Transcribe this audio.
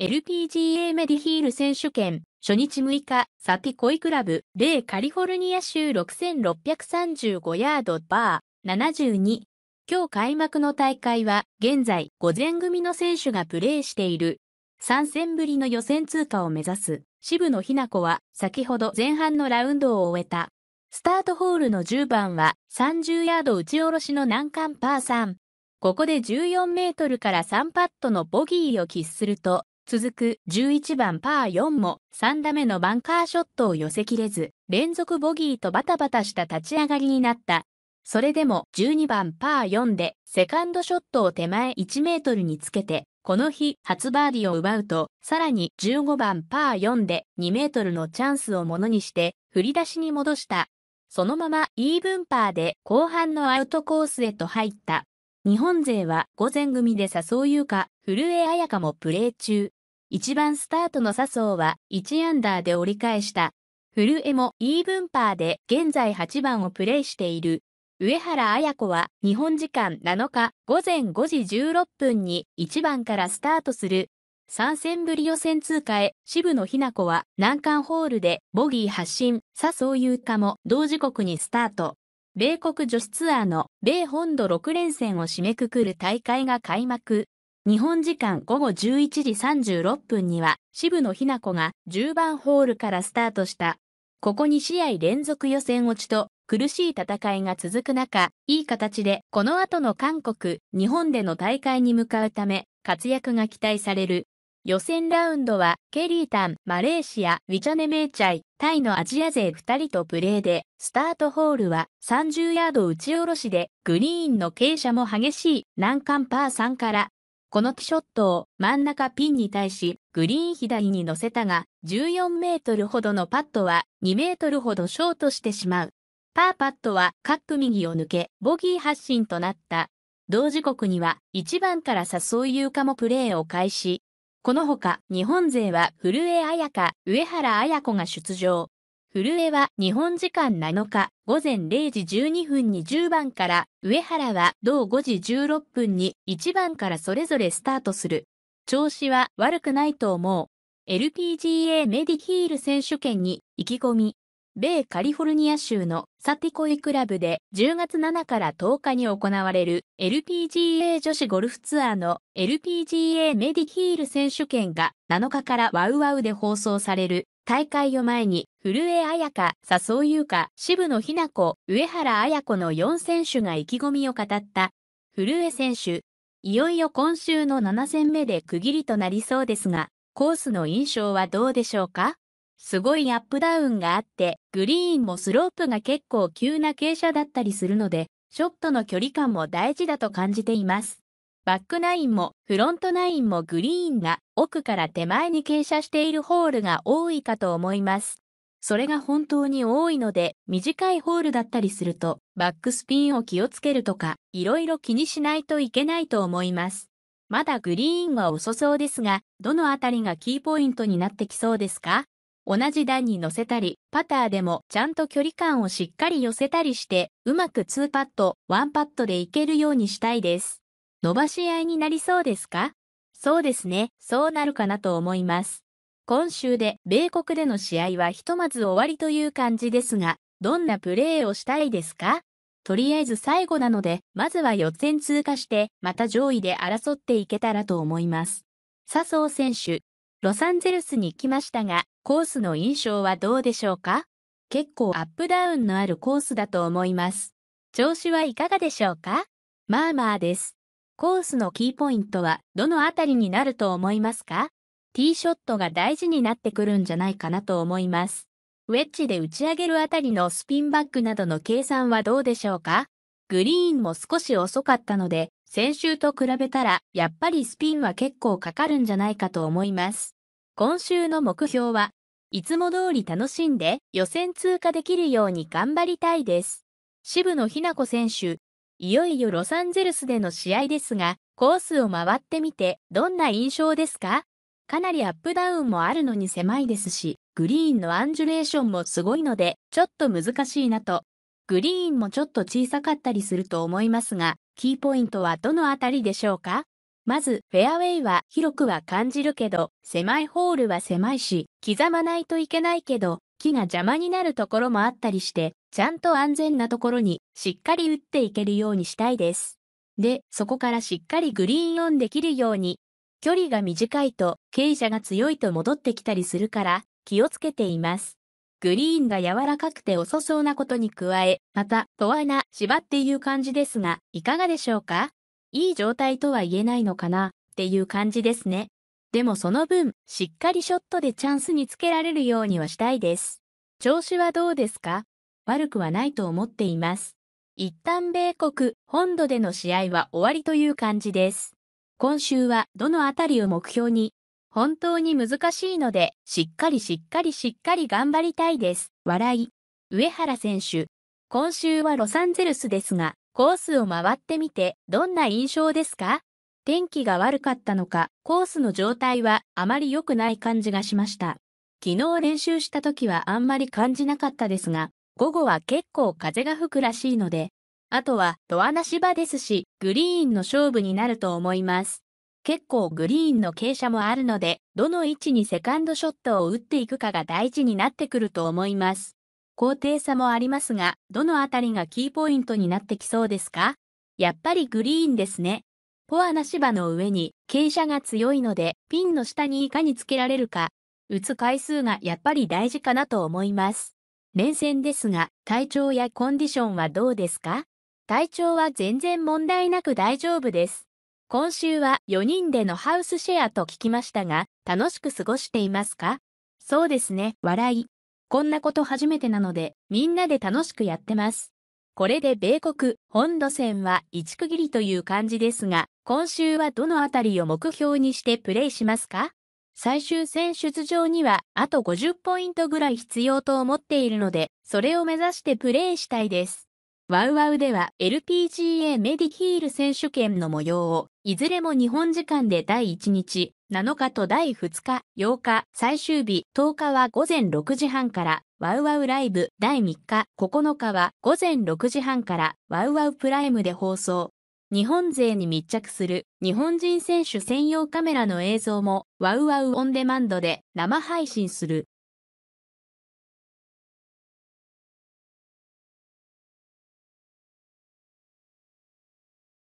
LPGA メディヒール選手権、初日6日、サピコイクラブ、レイカリフォルニア州6635ヤードバー、72。今日開幕の大会は、現在、午前組の選手がプレーしている。3戦ぶりの予選通過を目指す、渋野日向子は、先ほど前半のラウンドを終えた。スタートホールの10番は、30ヤード打ち下ろしの難関パー3。ここで14メートルから3パットのボギーを喫すると、続く11番パー4も3打目のバンカーショットを寄せきれず、連続ボギーとバタバタした立ち上がりになった。それでも12番パー4でセカンドショットを手前1メートルにつけて、この日初バーディを奪うと、さらに15番パー4で2メートルのチャンスをものにして振り出しに戻した。そのままイーブンパーで後半のアウトコースへと入った。日本勢は午前組で笹生優香、古江彩香もプレー中。1番スタートの笹生は1アンダーで折り返した。古江もイーブンパーで現在8番をプレイしている。上原綾子は日本時間7日午前5時16分に1番からスタートする3戦ぶり予選通過へ渋野日向子は難関ホールでボギー発進、笹生優香も同時刻にスタート。米国女子ツアーの米本土6連戦を締めくくる大会が開幕。日本時間午後11時36分には渋野日向子が10番ホールからスタートした。ここ2試合連続予選落ちと苦しい戦いが続く中、いい形でこの後の韓国、日本での大会に向かうため活躍が期待される。予選ラウンドはケリータン、マレーシア、ウィチャネメーチャイ、タイのアジア勢2人とプレーで、スタートホールは30ヤード打ち下ろしで、グリーンの傾斜も激しい難関パー3からこのティショットを真ん中ピンに対しグリーン左に乗せたが14メートルほどのパットは2メートルほどショートしてしまう。パーパットはカップ右を抜けボギー発進となった。同時刻には1番から誘い優香もプレーを開始。このほか日本勢は古江彩香、上原彩子が出場。古江は日本時間7日午前0時12分に10番から、上原は同5時16分に1番からそれぞれスタートする。調子は悪くないと思う。LPGA メディヒール選手権に意気込み、米カリフォルニア州のサティコイクラブで10月7から10日に行われる LPGA 女子ゴルフツアーの LPGA メディヒール選手権が7日からワウワウで放送される。大会を前に、古江彩香、笹生優香、渋野日向子、上原彩子の4選手が意気込みを語った。古江選手、いよいよ今週の7戦目で区切りとなりそうですが、コースの印象はどうでしょうかすごいアップダウンがあって、グリーンもスロープが結構急な傾斜だったりするので、ショットの距離感も大事だと感じています。バックナインもフロントナインもグリーンが奥から手前に傾斜しているホールが多いかと思います。それが本当に多いので、短いホールだったりすると、バックスピンを気をつけるとか、いろいろ気にしないといけないと思います。まだグリーンは遅そうですが、どのあたりがキーポイントになってきそうですか同じ段に乗せたり、パターでもちゃんと距離感をしっかり寄せたりして、うまく2パット、1パットでいけるようにしたいです。伸ばし合いになりそうですかそうですね、そうなるかなと思います。今週で米国での試合はひとまず終わりという感じですが、どんなプレーをしたいですかとりあえず最後なので、まずは予選通過して、また上位で争っていけたらと思います。笹生選手、ロサンゼルスに来ましたが、コースの印象はどうでしょうか結構アップダウンのあるコースだと思います。調子はいかがでしょうかまあまあです。コースのキーポイントはどのあたりになると思いますかティーショットが大事になってくるんじゃないかなと思います。ウェッジで打ち上げるあたりのスピンバックなどの計算はどうでしょうかグリーンも少し遅かったので、先週と比べたらやっぱりスピンは結構かかるんじゃないかと思います。今週の目標はいつも通り楽しんで予選通過できるように頑張りたいです。渋野日向子選手、いよいよロサンゼルスでの試合ですが、コースを回ってみてどんな印象ですかかなりアップダウンもあるのに狭いですし、グリーンのアンジュレーションもすごいので、ちょっと難しいなと。グリーンもちょっと小さかったりすると思いますが、キーポイントはどのあたりでしょうかまず、フェアウェイは広くは感じるけど、狭いホールは狭いし、刻まないといけないけど、木が邪魔になるところもあったりして、ちゃんと安全なところにしっかり打っていけるようにしたいです。で、そこからしっかりグリーンオンできるように、距離が短いと傾斜が強いと戻ってきたりするから気をつけています。グリーンが柔らかくて遅そうなことに加え、また、戸な、芝っていう感じですが、いかがでしょうかいい状態とは言えないのかなっていう感じですね。でもその分、しっかりショットでチャンスにつけられるようにはしたいです。調子はどうですか悪くはないと思っています。一旦米国、本土での試合は終わりという感じです。今週はどのあたりを目標に、本当に難しいので、しっかりしっかりしっかり頑張りたいです。笑い。上原選手。今週はロサンゼルスですが、コースを回ってみて、どんな印象ですか天気が悪かったのか、コースの状態はあまり良くない感じがしました。昨日練習した時はあんまり感じなかったですが、午後は結構風が吹くらしいので、あとはドアなし場ですし、グリーンの勝負になると思います。結構グリーンの傾斜もあるので、どの位置にセカンドショットを打っていくかが大事になってくると思います。高低差もありますが、どのあたりがキーポイントになってきそうですかやっぱりグリーンですね。ポアな芝の上に傾斜が強いので、ピンの下にいかにつけられるか、打つ回数がやっぱり大事かなと思います。連戦ですが、体調やコンディションはどうですか体調は全然問題なく大丈夫です。今週は4人でのハウスシェアと聞きましたが、楽しく過ごしていますかそうですね、笑い。こんなこと初めてなので、みんなで楽しくやってます。これで米国、本土戦は一区切りという感じですが、今週はどのあたりを目標にしてプレイしますか最終戦出場にはあと50ポイントぐらい必要と思っているので、それを目指してプレーしたいです。ワウワウでは LPGA メディヒール選手権の模様を、いずれも日本時間で第1日、7日と第2日、8日、最終日、10日は午前6時半から、ワウワウライブ第3日、9日は午前6時半から、ワウワウプライムで放送。日本勢に密着する日本人選手専用カメラの映像もワウワウオンデマンドで生配信する。